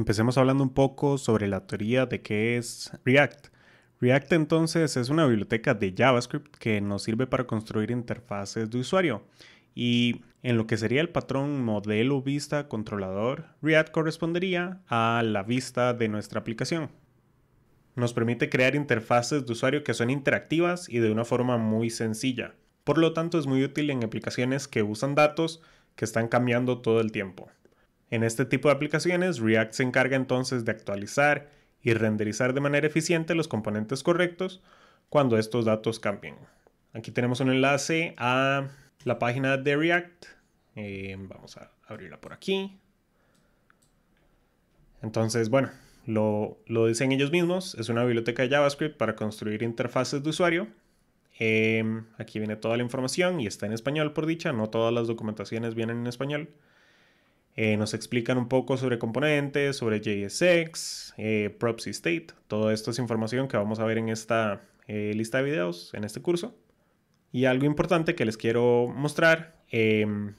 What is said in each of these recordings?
Empecemos hablando un poco sobre la teoría de qué es React. React entonces es una biblioteca de JavaScript que nos sirve para construir interfaces de usuario. Y en lo que sería el patrón modelo vista controlador, React correspondería a la vista de nuestra aplicación. Nos permite crear interfaces de usuario que son interactivas y de una forma muy sencilla. Por lo tanto, es muy útil en aplicaciones que usan datos que están cambiando todo el tiempo. En este tipo de aplicaciones, React se encarga entonces de actualizar y renderizar de manera eficiente los componentes correctos cuando estos datos cambien. Aquí tenemos un enlace a la página de React. Eh, vamos a abrirla por aquí. Entonces, bueno, lo, dicen ellos mismos. Es una biblioteca de JavaScript para construir interfaces de usuario. Em, aquí viene toda la información y está en español por dicha. No todas las documentaciones vienen en español. Eh, nos explican un poco sobre componentes, sobre JSX, eh, props state. Todo esto es información que vamos a ver en esta eh, lista de videos, en este curso. Y algo importante que les quiero mostrar, em,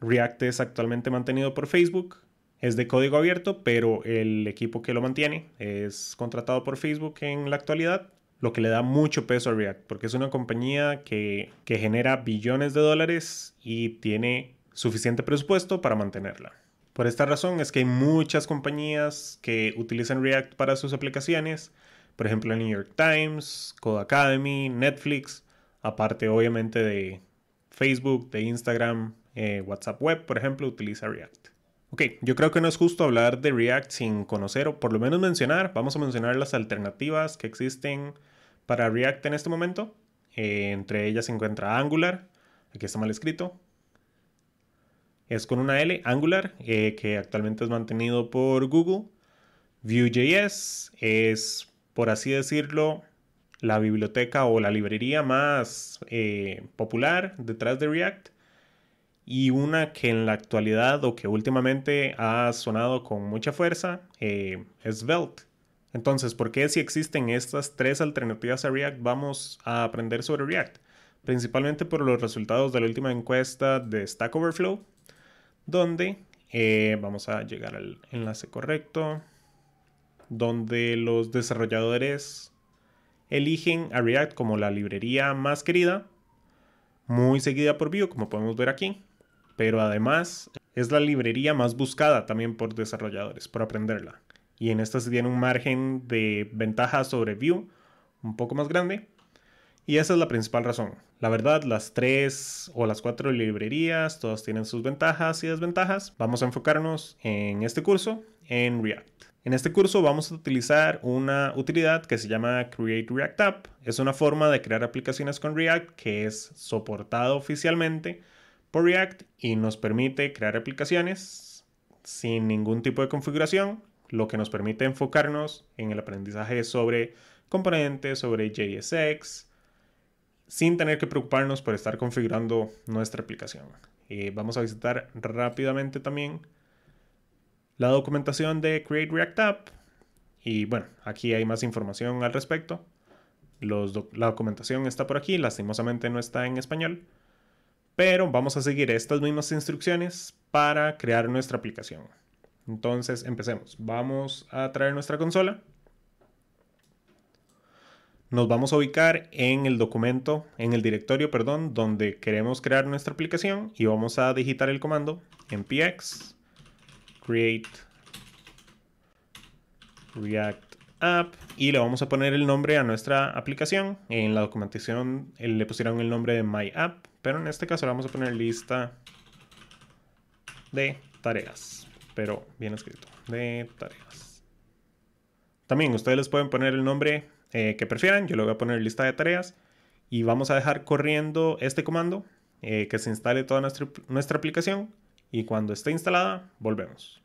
React es actualmente mantenido por Facebook. Es de código abierto, pero el equipo que lo mantiene es contratado por Facebook en la actualidad lo que le da mucho peso a React, porque es una compañía que genera billones de dólares y tiene suficiente presupuesto para mantenerla. Por esta razón es que hay muchas compañías que utilizan React para sus aplicaciones, por ejemplo el New York Times, Code Academy, Netflix, aparte obviamente de Facebook, de Instagram, eh, WhatsApp Web, por ejemplo, utiliza React. Ok, yo creo que no es justo hablar de React sin conocer o por lo menos mencionar, vamos a mencionar las alternativas que existen para React en este momento. Eh, entre ellas se encuentra Angular, aquí está mal escrito, es con una L, Angular, eh, que actualmente es mantenido por Google. Vue.js es, por así decirlo, la biblioteca o la librería más eh, popular detrás de React y una que en la actualidad o que últimamente ha sonado con mucha fuerza eh, es Svelte. Entonces, ¿por qué si existen estas tres alternativas a React vamos a aprender sobre React? Principalmente por los resultados de la última encuesta de Stack Overflow, donde eh, vamos a llegar al enlace correcto, donde los desarrolladores eligen a React como la librería más querida, muy seguida por Vue, como podemos ver aquí, pero además es la librería más buscada también por desarrolladores, por aprenderla. Y en esta se tiene un margen de ventaja sobre Vue un poco más grande. Y esa es la principal razón. La verdad, las tres o las cuatro librerías, todas tienen sus ventajas y desventajas. Vamos a enfocarnos en este curso en React. En este curso vamos a utilizar una utilidad que se llama Create React App. Es una forma de crear aplicaciones con React que es soportada oficialmente por React y nos permite crear aplicaciones sin ningún tipo de configuración, lo que nos permite enfocarnos en el aprendizaje sobre componentes, sobre JSX, sin tener que preocuparnos por estar configurando nuestra aplicación. Eh, vamos a visitar rápidamente también la documentación de Create React App. Y bueno, aquí hay más información al respecto. la documentación está por aquí, lastimosamente no está en español. Pero vamos a seguir estas mismas instrucciones para crear nuestra aplicación. Entonces empecemos. Vamos a traer nuestra consola nos vamos a ubicar en el documento, en el directorio, perdón, donde queremos crear nuestra aplicación y vamos a digitar el comando npx create react app y le vamos a poner el nombre a nuestra aplicación. En la documentación eh, le pusieron el nombre de my app, pero en este caso le vamos a poner lista de tareas, pero bien escrito, de tareas. También ustedes les pueden poner el nombre eh, que prefieran. Yo le voy a poner lista de tareas y vamos a dejar corriendo este comando eh, que se instale toda nuestra, nuestra aplicación y cuando esté instalada volvemos.